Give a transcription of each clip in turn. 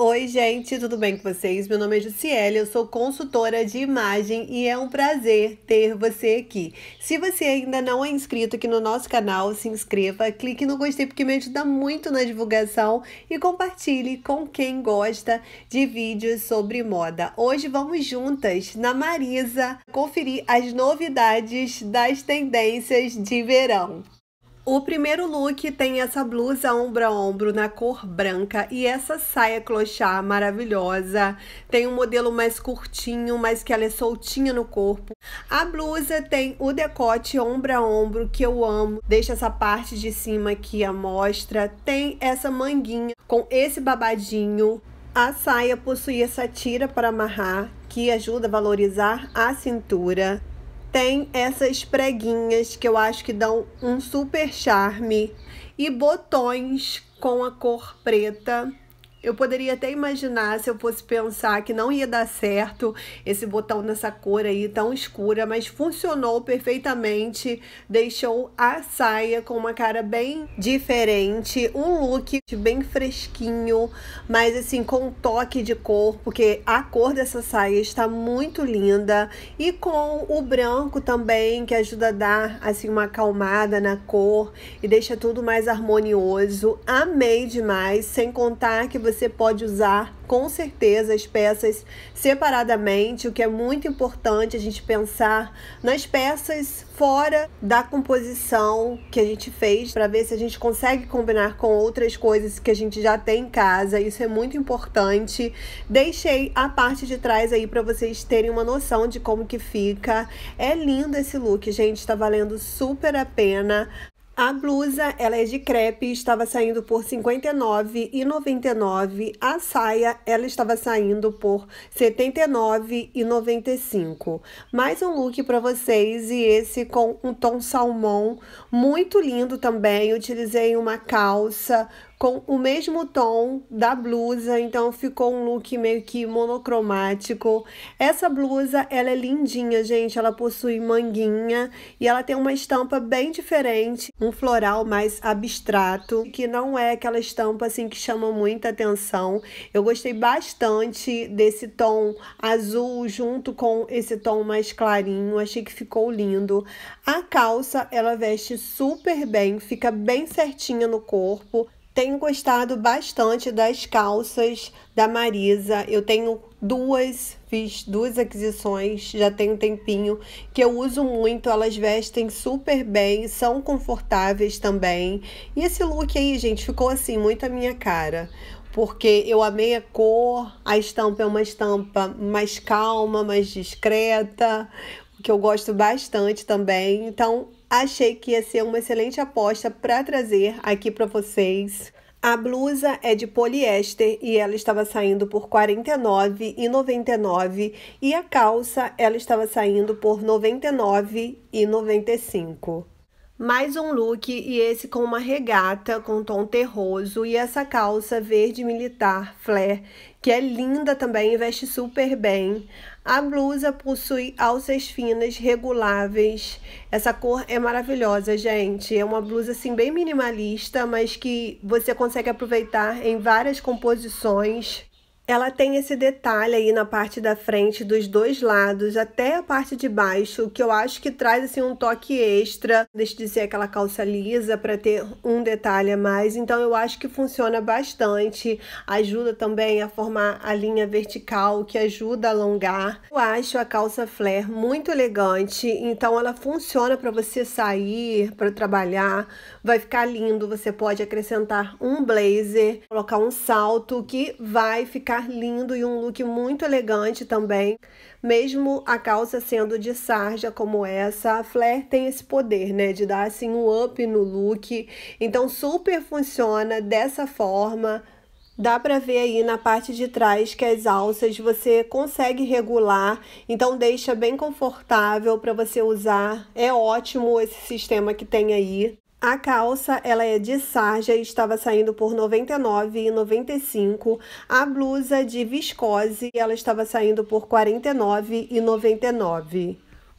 Oi, gente, tudo bem com vocês? Meu nome é Jussiele, eu sou consultora de imagem e é um prazer ter você aqui. Se você ainda não é inscrito aqui no nosso canal, se inscreva, clique no gostei porque me ajuda muito na divulgação e compartilhe com quem gosta de vídeos sobre moda. Hoje vamos juntas na Marisa conferir as novidades das tendências de verão. O primeiro look tem essa blusa ombro a ombro na cor branca e essa saia clochá maravilhosa. Tem um modelo mais curtinho, mas que ela é soltinha no corpo. A blusa tem o decote ombro a ombro que eu amo. Deixa essa parte de cima aqui à mostra. Tem essa manguinha com esse babadinho. A saia possui essa tira para amarrar que ajuda a valorizar a cintura tem essas preguinhas que eu acho que dão um super charme e botões com a cor preta eu poderia até imaginar se eu fosse pensar que não ia dar certo esse botão nessa cor aí tão escura, mas funcionou perfeitamente, deixou a saia com uma cara bem diferente, um look bem fresquinho, mas assim com um toque de cor, porque a cor dessa saia está muito linda e com o branco também, que ajuda a dar assim uma acalmada na cor e deixa tudo mais harmonioso. Amei demais, sem contar que você você pode usar com certeza as peças separadamente, o que é muito importante a gente pensar nas peças fora da composição que a gente fez para ver se a gente consegue combinar com outras coisas que a gente já tem em casa. Isso é muito importante. Deixei a parte de trás aí para vocês terem uma noção de como que fica. É lindo esse look, gente, tá valendo super a pena. A blusa, ela é de crepe, estava saindo por R$ 59,99. A saia, ela estava saindo por R$ 79,95. Mais um look para vocês e esse com um tom salmão, muito lindo também. Utilizei uma calça com o mesmo tom da blusa, então ficou um look meio que monocromático. Essa blusa, ela é lindinha, gente, ela possui manguinha e ela tem uma estampa bem diferente, um floral mais abstrato, que não é aquela estampa assim que chama muita atenção. Eu gostei bastante desse tom azul junto com esse tom mais clarinho, achei que ficou lindo. A calça, ela veste super bem, fica bem certinha no corpo. Tenho gostado bastante das calças da Marisa. Eu tenho duas, fiz duas aquisições, já tem um tempinho, que eu uso muito, elas vestem super bem, são confortáveis também. E esse look aí, gente, ficou assim muito a minha cara. Porque eu amei a cor, a estampa é uma estampa mais calma, mais discreta, que eu gosto bastante também. Então, achei que ia ser uma excelente aposta para trazer aqui para vocês. A blusa é de poliéster e ela estava saindo por R$ 49,99 e a calça ela estava saindo por R$ 99,95. Mais um look e esse com uma regata com tom terroso e essa calça verde militar flare, que é linda também e veste super bem. A blusa possui alças finas reguláveis. Essa cor é maravilhosa, gente. É uma blusa assim bem minimalista, mas que você consegue aproveitar em várias composições. Ela tem esse detalhe aí na parte da frente, dos dois lados, até a parte de baixo, que eu acho que traz assim um toque extra. Deixa eu dizer, aquela calça lisa para ter um detalhe a mais. Então eu acho que funciona bastante. Ajuda também a formar a linha vertical, que ajuda a alongar. Eu acho a calça flare muito elegante, então ela funciona para você sair, para trabalhar. Vai ficar lindo, você pode acrescentar um blazer, colocar um salto que vai ficar lindo e um look muito elegante também. Mesmo a calça sendo de sarja como essa, a flare tem esse poder, né, de dar assim um up no look. Então super funciona dessa forma. Dá para ver aí na parte de trás que as alças você consegue regular, então deixa bem confortável para você usar. É ótimo esse sistema que tem aí. A calça, ela é de sarja e estava saindo por R$ 99,95. A blusa de viscose, ela estava saindo por R$ 49,99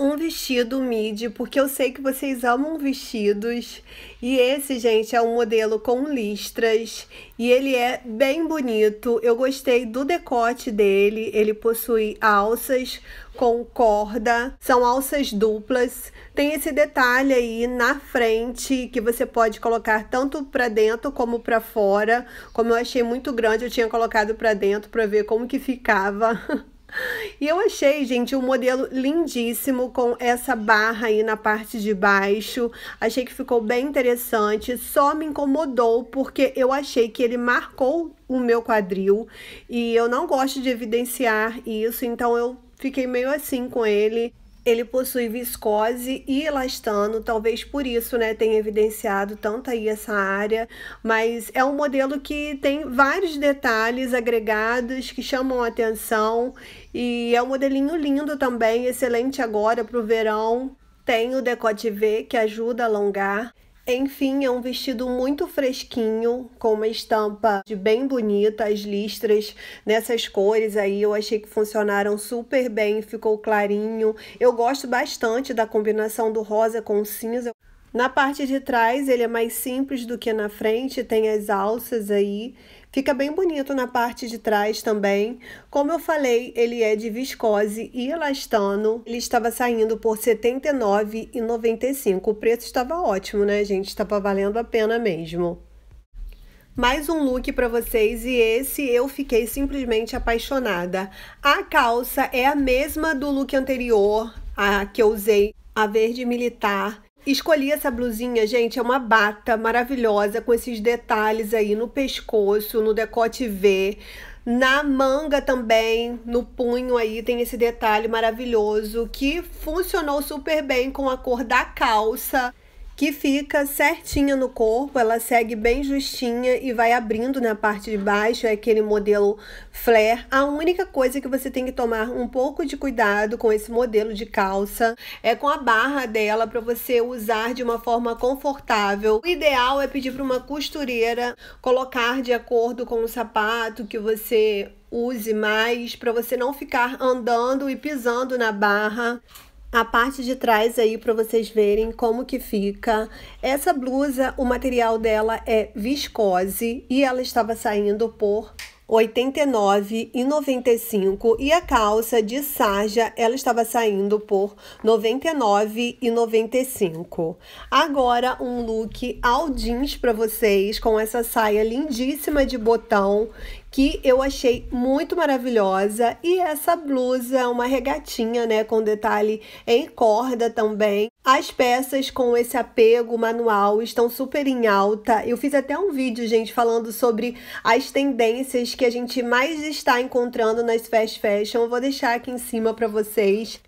um vestido midi, porque eu sei que vocês amam vestidos. E esse, gente, é um modelo com listras e ele é bem bonito. Eu gostei do decote dele, ele possui alças com corda, são alças duplas. Tem esse detalhe aí na frente que você pode colocar tanto para dentro como para fora. Como eu achei muito grande, eu tinha colocado para dentro para ver como que ficava. E eu achei, gente, um modelo lindíssimo com essa barra aí na parte de baixo. Achei que ficou bem interessante, só me incomodou porque eu achei que ele marcou o meu quadril e eu não gosto de evidenciar isso, então eu fiquei meio assim com ele. Ele possui viscose e elastano, talvez por isso, né, tenha evidenciado tanto aí essa área, mas é um modelo que tem vários detalhes agregados que chamam a atenção e é um modelinho lindo também, excelente agora para o verão. Tem o decote V que ajuda a alongar. Enfim, é um vestido muito fresquinho, com uma estampa de bem bonita, as listras nessas cores aí, eu achei que funcionaram super bem, ficou clarinho. Eu gosto bastante da combinação do rosa com o cinza. Na parte de trás ele é mais simples do que na frente, tem as alças aí Fica bem bonito na parte de trás também. Como eu falei, ele é de viscose e elastano. Ele estava saindo por R$ 79,95. O preço estava ótimo, né, gente? Estava valendo a pena mesmo. Mais um look para vocês e esse eu fiquei simplesmente apaixonada. A calça é a mesma do look anterior, a que eu usei, a verde militar. Escolhi essa blusinha, gente, é uma bata maravilhosa com esses detalhes aí no pescoço, no decote V, na manga também, no punho aí tem esse detalhe maravilhoso que funcionou super bem com a cor da calça que fica certinha no corpo, ela segue bem justinha e vai abrindo na né, parte de baixo, é aquele modelo flare. A única coisa que você tem que tomar um pouco de cuidado com esse modelo de calça é com a barra dela para você usar de uma forma confortável. O ideal é pedir para uma costureira colocar de acordo com o sapato que você use mais para você não ficar andando e pisando na barra a parte de trás aí para vocês verem como que fica. Essa blusa, o material dela é viscose e ela estava saindo por R$ 89,95 e a calça de sarja ela estava saindo por R$ 99,95. Agora um look all jeans para vocês com essa saia lindíssima de botão que eu achei muito maravilhosa. E essa blusa, é uma regatinha, né, com detalhe em corda também. As peças com esse apego manual estão super em alta. Eu fiz até um vídeo, gente, falando sobre as tendências que a gente mais está encontrando nas fast fashion. Eu vou deixar aqui em cima para vocês.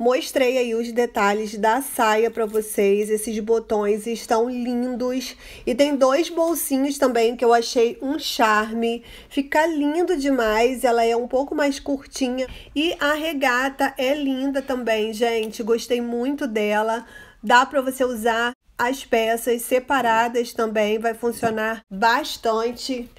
Mostrei aí os detalhes da saia para vocês. Esses botões estão lindos. E tem dois bolsinhos também que eu achei um charme. Fica lindo demais. Ela é um pouco mais curtinha. E a regata é linda também, gente. Gostei muito dela. Dá para você usar as peças separadas também vai funcionar bastante.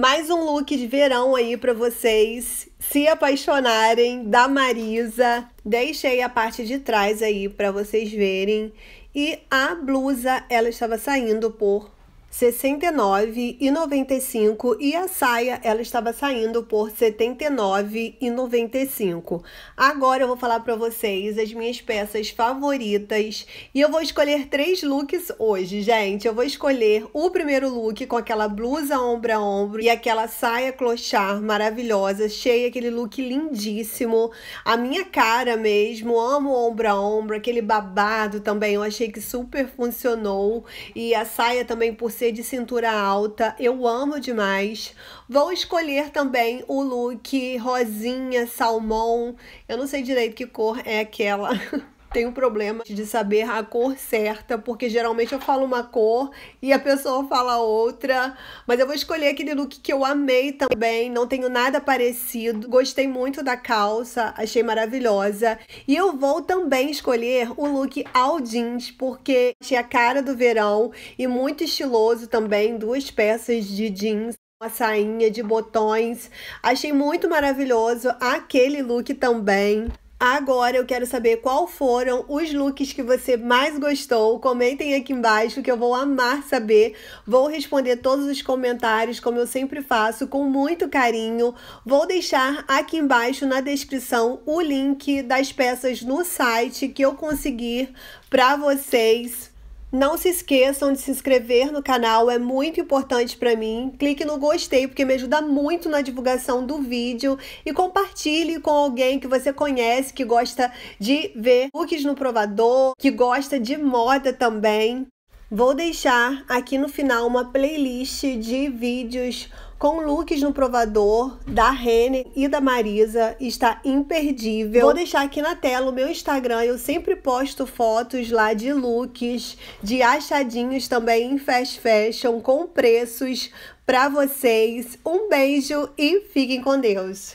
Mais um look de verão aí para vocês se apaixonarem da Marisa. Deixei a parte de trás aí para vocês verem. E a blusa, ela estava saindo por 69,95 e a saia ela estava saindo por 79,95. Agora eu vou falar para vocês as minhas peças favoritas e eu vou escolher três looks hoje, gente. Eu vou escolher o primeiro look com aquela blusa ombro a ombro e aquela saia clochard maravilhosa, cheia aquele look lindíssimo, a minha cara mesmo. Amo ombro a ombro, aquele babado também. Eu achei que super funcionou e a saia também por você de cintura alta, eu amo demais. Vou escolher também o look rosinha, salmão, eu não sei direito que cor é aquela. tenho problema de saber a cor certa, porque geralmente eu falo uma cor e a pessoa fala outra. Mas eu vou escolher aquele look que eu amei também, não tenho nada parecido. Gostei muito da calça, achei maravilhosa. E eu vou também escolher o look ao jeans, porque tinha a cara do verão e muito estiloso também, duas peças de jeans uma sainha de botões. Achei muito maravilhoso aquele look também. Agora eu quero saber qual foram os looks que você mais gostou. Comentem aqui embaixo que eu vou amar saber. Vou responder todos os comentários, como eu sempre faço, com muito carinho. Vou deixar aqui embaixo na descrição o link das peças no site que eu conseguir para vocês. Não se esqueçam de se inscrever no canal, é muito importante para mim. Clique no gostei porque me ajuda muito na divulgação do vídeo e compartilhe com alguém que você conhece que gosta de ver cookies no provador, que gosta de moda também. Vou deixar aqui no final uma playlist de vídeos com looks no provador da Rene e da Marisa. Está imperdível. Vou deixar aqui na tela o meu Instagram. Eu sempre posto fotos lá de looks, de achadinhos também em fast fashion, com preços para vocês. Um beijo e fiquem com Deus.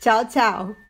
Tchau, tchau.